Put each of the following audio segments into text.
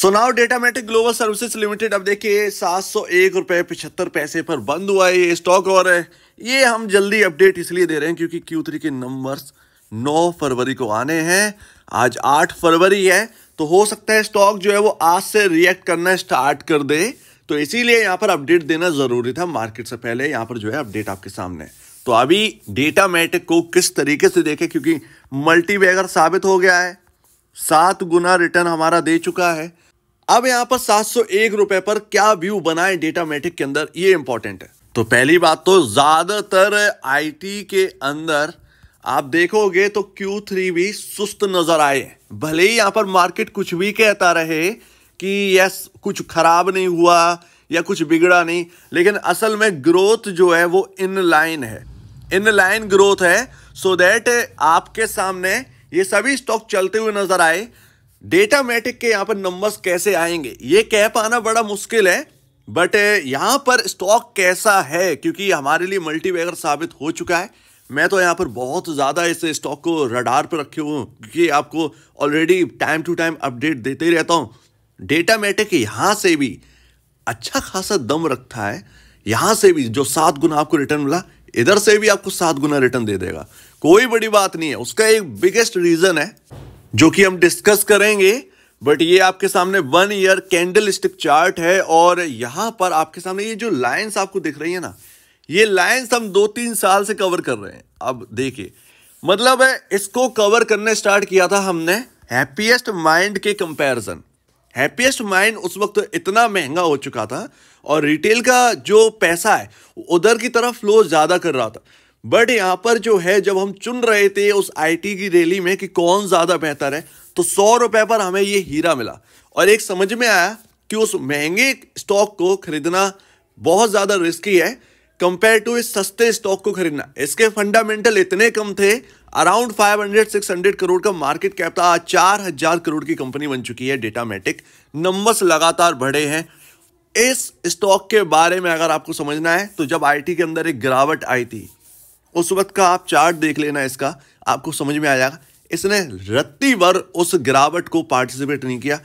सोनाओ data Datamatics global services limited अब देखिए सात सौ एक रुपये पिछहत्तर पैसे पर बंद हुआ है ये स्टॉक और है ये हम जल्दी अपडेट इसलिए दे रहे हैं क्योंकि क्यू थ्री के नंबर्स नौ फरवरी को आने हैं आज आठ फरवरी है तो हो सकता है स्टॉक जो है वो आज से रिएक्ट करना स्टार्ट कर दे तो इसीलिए यहाँ पर अपडेट देना ज़रूरी था मार्केट से पहले यहाँ पर जो है अपडेट आपके सामने तो अभी डेटा मैटिक को किस तरीके से देखें क्योंकि मल्टी साबित हो गया है सात गुना रिटर्न हमारा दे चुका है अब यहाँ पर सात सौ एक रुपए पर क्या व्यू बनाए डेटा मेट्रिक के अंदर ये इंपॉर्टेंट है तो पहली बात तो ज्यादातर आईटी के अंदर आप देखोगे तो Q3 भी सुस्त नजर आए भले ही यहाँ पर मार्केट कुछ भी कहता रहे कि यस कुछ खराब नहीं हुआ या कुछ बिगड़ा नहीं लेकिन असल में ग्रोथ जो है वो इन लाइन है इन लाइन ग्रोथ है सो so दैट आपके सामने ये सभी स्टॉक चलते हुए नजर आए डेटा मैटिक के यहाँ पर नंबर्स कैसे आएंगे ये कह पाना बड़ा मुश्किल है बट यहाँ पर स्टॉक कैसा है क्योंकि हमारे लिए मल्टीवेगर साबित हो चुका है मैं तो यहाँ पर बहुत ज़्यादा इस स्टॉक को रडार पर रखे हूँ क्योंकि आपको already time to time update देते ही रहता हूँ डेटा मैटिक यहाँ से भी अच्छा खासा दम रखता है यहाँ से भी जो सात गुना आपको रिटर्न मिला इधर से भी आपको सात गुना रिटर्न दे देगा कोई बड़ी बात नहीं है उसका एक बिगेस्ट रीज़न है जो कि हम डिस्कस करेंगे बट ये आपके सामने one year candlestick chart है और यहां पर आपके सामने ये जो लाइन्स आपको दिख रही है ना ये लाइन्स हम दो तीन साल से कवर कर रहे हैं अब देखिए मतलब है इसको कवर करने स्टार्ट किया था हमने हैप्पीएस्ट माइंड के कंपैरिजन हैप्पीएस्ट माइंड उस वक्त इतना महंगा हो चुका था और रिटेल का जो पैसा है उधर की तरफ फ्लो ज़्यादा कर रहा था बट यहाँ पर जो है जब हम चुन रहे थे उस आईटी की रैली में कि कौन ज़्यादा बेहतर है तो सौ रुपए पर हमें ये हीरा मिला और एक समझ में आया कि उस महंगे स्टॉक को खरीदना बहुत ज़्यादा रिस्की है कंपेयर टू इस सस्ते स्टॉक को खरीदना इसके फंडामेंटल इतने कम थे अराउंड 500 600 करोड़ का मार्केट कैप था आज चार हजार करोड़ की कंपनी बन चुकी है डेटामेटिक नंबर्स लगातार बढ़े हैं इस स्टॉक के बारे में अगर आपको समझना है तो जब आईटी के अंदर एक गिरावट आई थी उस वक्त का आप चार्ट देख लेना इसका आपको समझ में आ जाएगा इसने रत्ती भर उस गिरावट को पार्टिसिपेट नहीं किया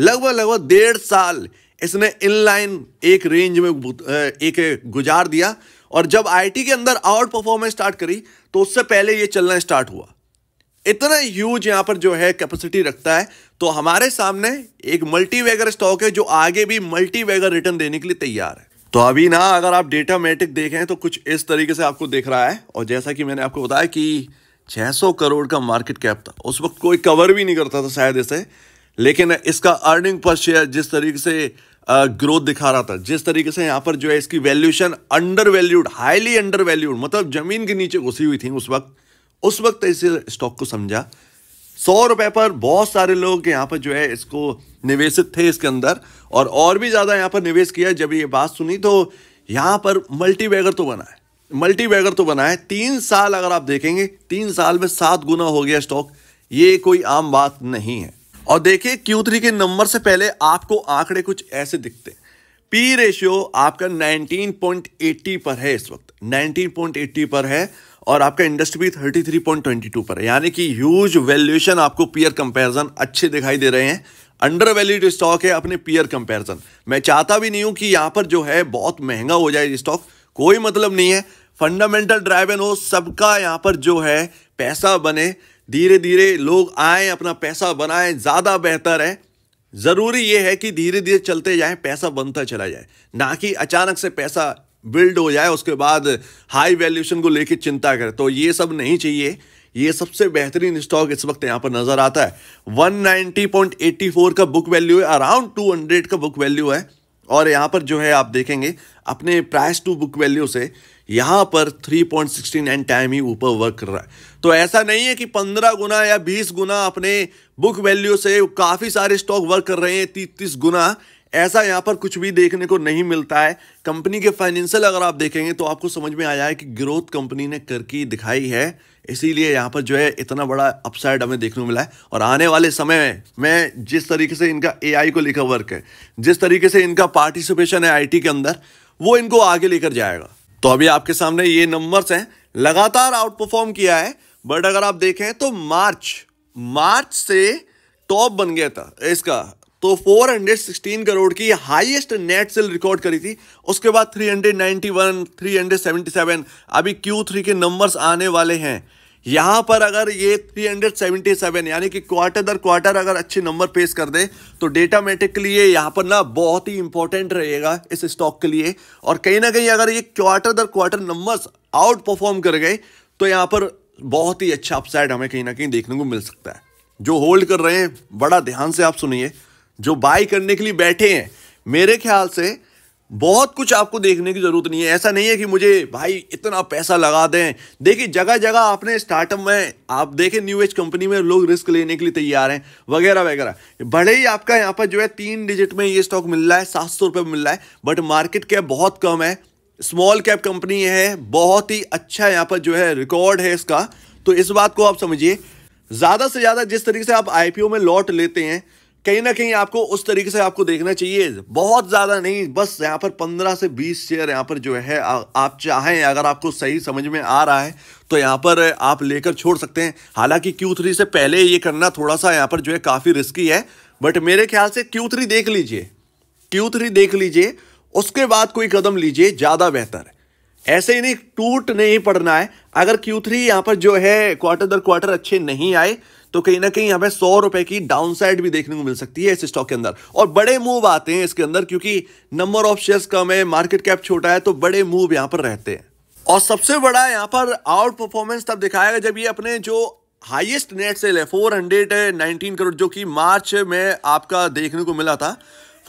लगभग लगभग डेढ़ साल इसने इनलाइन एक रेंज में एक गुजार दिया और जब आईटी के अंदर आउट परफॉर्मेंस स्टार्ट करी तो उससे पहले ये चलना स्टार्ट हुआ इतना ह्यूज यहाँ पर जो है कैपेसिटी रखता है तो हमारे सामने एक मल्टीवेगर स्टॉक है जो आगे भी मल्टीवेगर रिटर्न देने के लिए तैयार है तो अभी ना अगर आप डेटा मेट्रिक देखें तो कुछ इस तरीके से आपको देख रहा है और जैसा कि मैंने आपको बताया कि 600 करोड़ का मार्केट कैप था उस वक्त कोई कवर भी नहीं करता था शायद इसे लेकिन इसका अर्निंग पर शेयर जिस तरीके से ग्रोथ दिखा रहा था जिस तरीके से यहाँ पर जो है इसकी valuation undervalued highly undervalued मतलब जमीन के नीचे घुसी हुई थी उस वक्त उस वक्त इसे स्टॉक को समझा सौ रुपए पर बहुत सारे लोग यहाँ पर जो है इसको निवेशित थे इसके अंदर और और भी ज़्यादा यहाँ पर निवेश किया जब ये बात सुनी तो यहाँ पर मल्टी बैगर तो बना है मल्टी बैगर तो बना है तीन साल अगर आप देखेंगे तीन साल में सात गुना हो गया स्टॉक ये कोई आम बात नहीं है और देखिए क्यू के नंबर से पहले आपको आंकड़े कुछ ऐसे दिखते हैं पी रेशियो आपका 19.80 पर है इस वक्त 19.80 पर है और आपका इंडस्ट्री भी 33.22 पर है यानी कि ह्यूज वैल्यूएशन आपको पीयर कंपैरिजन अच्छे दिखाई दे रहे हैं अंडर वैल्यूड स्टॉक है अपने पीयर कंपैरिजन मैं चाहता भी नहीं हूं कि यहां पर जो है बहुत महंगा हो जाए स्टॉक कोई मतलब नहीं है फंडामेंटल ड्राइव एन हो सबका यहाँ पर जो है पैसा बने धीरे धीरे लोग आए अपना पैसा बनाए ज़्यादा बेहतर है ज़रूरी यह है कि धीरे धीरे चलते जाए पैसा बनता चला जाए ना कि अचानक से पैसा बिल्ड हो जाए उसके बाद हाई वैल्यूशन को लेकर चिंता करें तो ये सब नहीं चाहिए ये सबसे बेहतरीन स्टॉक इस वक्त यहाँ पर नज़र आता है 190.84 का बुक वैल्यू है अराउंड 200 का बुक वैल्यू है और यहाँ पर जो है आप देखेंगे अपने प्राइस टू बुक वैल्यू से यहाँ पर 3.69 टाइम ही ऊपर वर्क कर रहा है तो ऐसा नहीं है कि 15 गुना या 20 गुना अपने बुक वैल्यू से काफ़ी सारे स्टॉक वर्क कर रहे हैं तीस गुना ऐसा यहाँ पर कुछ भी देखने को नहीं मिलता है कंपनी के फाइनेंशियल अगर आप देखेंगे तो आपको समझ में आया है कि ग्रोथ कंपनी ने करके दिखाई है इसीलिए यहाँ पर जो है इतना बड़ा अपसाइड हमें देखने को मिला है और आने वाले समय में मैं जिस तरीके से इनका ए को लेकर वर्क है जिस तरीके से इनका पार्टिसिपेशन है आई के अंदर वो इनको आगे लेकर जाएगा तो अभी आपके सामने ये नंबर्स हैं लगातार आउट परफॉर्म किया है बट अगर आप देखें तो मार्च मार्च से टॉप बन गया था इसका तो 416 करोड़ की हाईएस्ट नेट सेल रिकॉर्ड करी थी उसके बाद 391, 377 अभी Q3 के नंबर्स आने वाले हैं यहाँ पर अगर ये 377 यानी कि क्वार्टर दर क्वार्टर अगर अच्छे नंबर पेश कर दे तो डेटामेटिक के लिए यहाँ पर ना बहुत ही इंपॉर्टेंट रहेगा इस स्टॉक के लिए और कहीं ना कहीं अगर ये क्वार्टर दर क्वार्टर नंबर्स आउट परफॉर्म कर गए तो यहाँ पर बहुत ही अच्छा अपसाइड हमें कहीं ना कहीं देखने को मिल सकता है जो होल्ड कर रहे हैं बड़ा ध्यान से आप सुनिए जो बाय करने के लिए बैठे हैं मेरे ख्याल से बहुत कुछ आपको देखने की ज़रूरत नहीं है ऐसा नहीं है कि मुझे भाई इतना पैसा लगा दें देखिए जगह जगह आपने स्टार्टअप में आप देखें न्यू एज कंपनी में लोग रिस्क लेने के लिए तैयार हैं वगैरह वगैरह बड़े ही आपका यहाँ पर जो है तीन डिजिट में ये स्टॉक मिल रहा है सात सौ रुपये मिल रहा है बट मार्केट कैप बहुत कम है स्मॉल कैप कंपनी है बहुत ही अच्छा यहाँ पर जो है रिकॉर्ड है इसका तो इस बात को आप समझिए ज़्यादा से ज़्यादा जिस तरीके से आप आईपीओ में लॉट लेते हैं कहीं ना कहीं आपको उस तरीके से आपको देखना चाहिए बहुत ज़्यादा नहीं बस यहाँ पर पंद्रह से बीस शेयर यहाँ पर जो है आ, आप चाहें अगर आपको सही समझ में आ रहा है तो यहाँ पर आप लेकर छोड़ सकते हैं हालांकि Q3 से पहले ये करना थोड़ा सा यहाँ पर जो है काफ़ी रिस्की है बट मेरे ख्याल से Q3 देख लीजिए Q3 देख लीजिए उसके बाद कोई कदम लीजिए ज़्यादा बेहतर है ऐसे ही नहीं टूट नहीं पड़ना है अगर क्यू थ्री यहाँ पर जो है क्वार्टर दर क्वार्टर अच्छे नहीं आए तो कहीं ना कहीं हमें सौ रुपए की डाउन साइड भी देखने को मिल सकती है इस स्टॉक के अंदर और बड़े मूव आते हैं इसके अंदर क्योंकि नंबर ऑफ शेयर्स कम है मार्केट कैप छोटा है तो बड़े मूव यहाँ पर रहते हैं और सबसे बड़ा यहाँ पर आउट परफॉर्मेंस तब दिखाया गया जब ये अपने जो हाइएस्ट नेट सेल है फोर हंड्रेड नाइनटीन करोड़ जो कि मार्च में आपका देखने को मिला था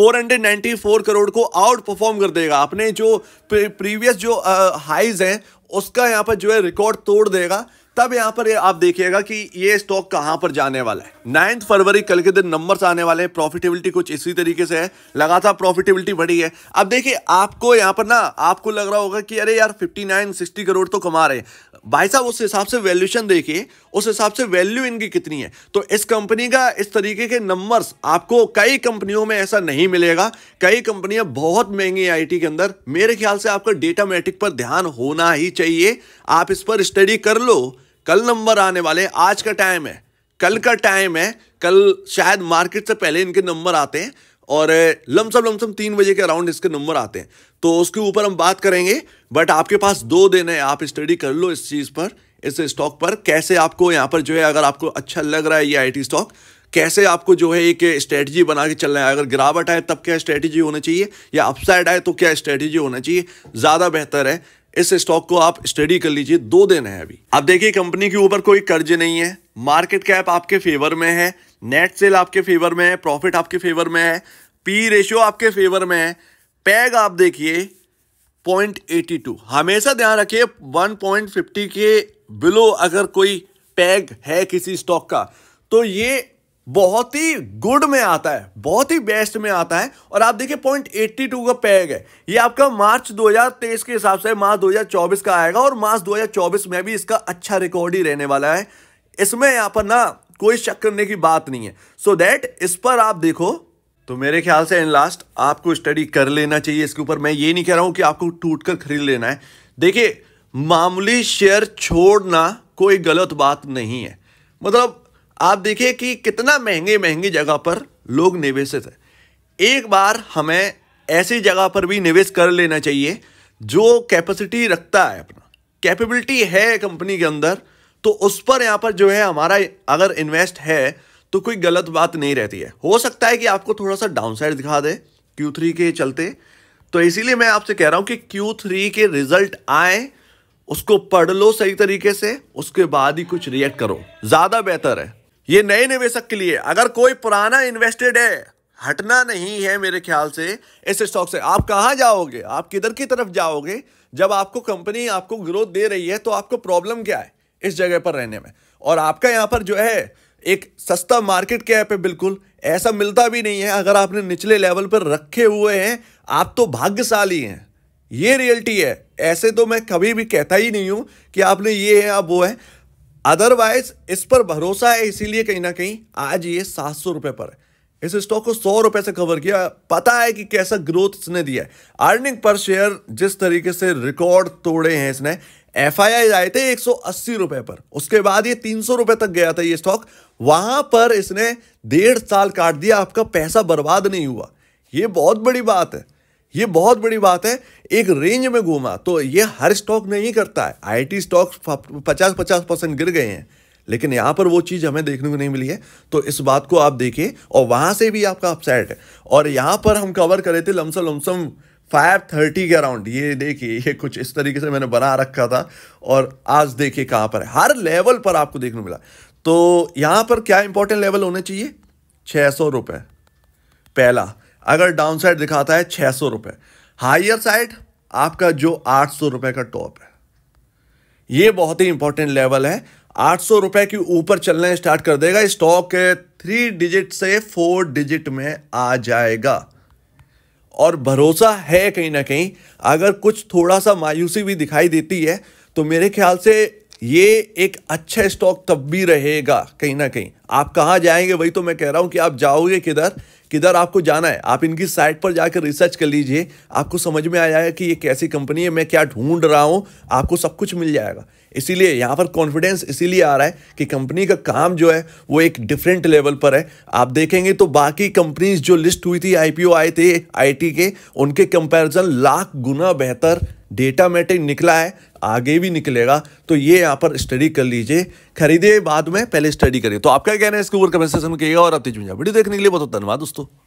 494 करोड़ को आउट परफॉर्म कर देगा अपने जो प्रीवियस जो हाइज हैं उसका यहाँ पर जो है रिकॉर्ड तोड़ देगा तब यहाँ पर आप देखिएगा कि ये स्टॉक कहाँ पर जाने वाला है नाइन्थ फरवरी कल के दिन नंबर्स आने वाले हैं प्रॉफिटेबिलिटी कुछ इसी तरीके से है लगातार प्रॉफिटेबिलिटी बढ़ी है अब देखिए आपको यहाँ पर ना आपको लग रहा होगा कि अरे यार फिफ्टी नाइन सिक्सटी करोड़ तो कमा रहे हैं भाई साहब उस हिसाब से वैल्यूशन देखिए उस हिसाब से वैल्यू इनकी कितनी है तो इस कंपनी का इस तरीके के नंबर्स आपको कई कंपनियों में ऐसा नहीं मिलेगा कई कंपनियां बहुत महंगी आईटी के अंदर मेरे ख्याल से आपका डेटा मैट्रिक पर ध्यान होना ही चाहिए आप इस पर स्टडी कर लो कल नंबर आने वाले आज का टाइम है कल का टाइम है कल शायद मार्केट से पहले इनके नंबर आते हैं और लमसम लमसम तीन बजे के अराउंड इसके नंबर आते हैं तो उसके ऊपर हम बात करेंगे बट आपके पास दो दिन है आप स्टडी कर लो इस चीज़ पर इस स्टॉक पर कैसे आपको यहाँ पर जो है अगर आपको अच्छा लग रहा है ये आईटी स्टॉक कैसे आपको जो है एक स्ट्रेटजी बना के चलना है अगर गिरावट आए तब क्या स्ट्रेटजी होना चाहिए या अपसाइड आए तो क्या स्ट्रेटजी होना चाहिए ज़्यादा बेहतर है इस स्टॉक को आप स्टडी कर लीजिए दो दिन है अभी आप देखिए कंपनी के ऊपर कोई कर्ज नहीं है मार्केट कैप आपके फेवर में है नेट सेल आपके फेवर में है प्रॉफिट आपके फेवर में है पी रेशियो आपके फेवर में है पैग आप देखिए 0.82 हमेशा ध्यान रखिए 1.50 के बिलो अगर कोई पैग है किसी स्टॉक का तो ये बहुत ही गुड में आता है बहुत ही बेस्ट में आता है और आप देखिए पॉइंट एट्टी टू का पैग है ये आपका मार्च 2023 के हिसाब से मार्च 2024 का आएगा और मार्च 2024 में भी इसका अच्छा रिकॉर्ड ही रहने वाला है इसमें यहाँ पर ना कोई शक करने की बात नहीं है सो so दैट इस पर आप देखो तो मेरे ख्याल से इन लास्ट आपको स्टडी कर लेना चाहिए इसके ऊपर मैं ये नहीं कह रहा हूँ कि आपको टूट कर खरीद लेना है देखिए मामूली शेयर छोड़ना कोई गलत बात नहीं है मतलब आप देखिए कि कितना महंगे महंगे जगह पर लोग निवेशित है एक बार हमें ऐसी जगह पर भी निवेश कर लेना चाहिए जो कैपेसिटी रखता है अपना कैपेबिलिटी है कंपनी के अंदर तो उस पर यहाँ पर जो है हमारा अगर इन्वेस्ट है तो कोई गलत बात नहीं रहती है हो सकता है कि आपको थोड़ा सा डाउनसाइड दिखा दे क्यू थ्री के चलते तो इसीलिए मैं आपसे कह रहा हूँ कि क्यू थ्री के रिजल्ट आए उसको पढ़ लो सही तरीके से उसके बाद ही कुछ रिएक्ट करो ज़्यादा बेहतर है ये नए निवेशक के लिए अगर कोई पुराना इन्वेस्टेड है हटना नहीं है मेरे ख्याल से इस स्टॉक से आप कहाँ जाओगे आप किधर की तरफ जाओगे जब आपको कंपनी आपको ग्रोथ दे रही है तो आपको प्रॉब्लम क्या है इस जगह पर रहने में और आपका यहाँ पर जो है एक सस्ता मार्केट कैप है बिल्कुल ऐसा मिलता भी नहीं है अगर आपने निचले लेवल पर रखे हुए हैं आप तो भाग्यशाली हैं ये रियलिटी है ऐसे तो मैं कभी भी कहता ही नहीं हूं कि आपने ये है आप वो है अदरवाइज इस पर भरोसा है इसीलिए कहीं ना कहीं आज ये सात सौ रुपये पर इस स्टॉक को सौ रुपए से कवर किया पता है कि कैसा ग्रोथ इसने दिया है अर्निंग पर शेयर जिस तरीके से रिकॉर्ड तोड़े हैं इसने एफ आए थे एक रुपए पर उसके बाद ये तीन सौ रुपए तक गया था ये स्टॉक वहां पर इसने डेढ़ साल काट दिया आपका पैसा बर्बाद नहीं हुआ ये बहुत बड़ी बात है ये बहुत बड़ी बात है एक रेंज में घूमा तो ये हर स्टॉक नहीं करता है आईटी स्टॉक्स पचास पचास परसेंट गिर गए हैं लेकिन यहाँ पर वो चीज़ हमें देखने को नहीं मिली है तो इस बात को आप देखिए और वहाँ से भी आपका अपसेट है और यहाँ पर हम कवर करे थे लमसम लमसम फाइव थर्टी के अराउंड ये देखिए ये कुछ इस तरीके से मैंने बना रखा था और आज देखिए कहाँ पर है हर लेवल पर आपको देखने मिला तो यहाँ पर क्या इंपॉर्टेंट लेवल होने चाहिए छः सौ रुपये पहला अगर डाउन साइड दिखाता है छः सौ रुपये हाइयर साइड आपका जो आठ सौ रुपये का टॉप है ये बहुत ही इंपॉर्टेंट लेवल है आठ सौ रुपये के ऊपर चलना स्टार्ट कर देगा स्टॉक थ्री डिजिट से फोर डिजिट में आ जाएगा और भरोसा है कहीं ना कहीं अगर कुछ थोड़ा सा मायूसी भी दिखाई देती है तो मेरे ख्याल से ये एक अच्छा स्टॉक तब भी रहेगा कहीं ना कहीं आप कहाँ जाएंगे वही तो मैं कह रहा हूँ कि आप जाओगे किधर किधर आपको जाना है आप इनकी साइट पर जाकर रिसर्च कर लीजिए आपको समझ में आ जाएगा कि ये कैसी कंपनी है मैं क्या ढूंढ रहा हूँ आपको सब कुछ मिल जाएगा इसीलिए यहाँ पर कॉन्फिडेंस इसीलिए आ रहा है कि कंपनी का काम जो है वो एक डिफरेंट लेवल पर है आप देखेंगे तो बाकी कंपनीज जो लिस्ट हुई थी आई आए थे आई के उनके कंपेरिजन लाख गुना बेहतर डेटा मेटिंग निकला है आगे भी निकलेगा तो ये यहाँ पर स्टडी कर लीजिए खरीदे बाद में पहले स्टडी करिए तो आपका कहना है इसके ऊपर कमेंट सेशन में कहिएगा और आप वीडियो देखने के लिए बहुत धन्यवाद दोस्तों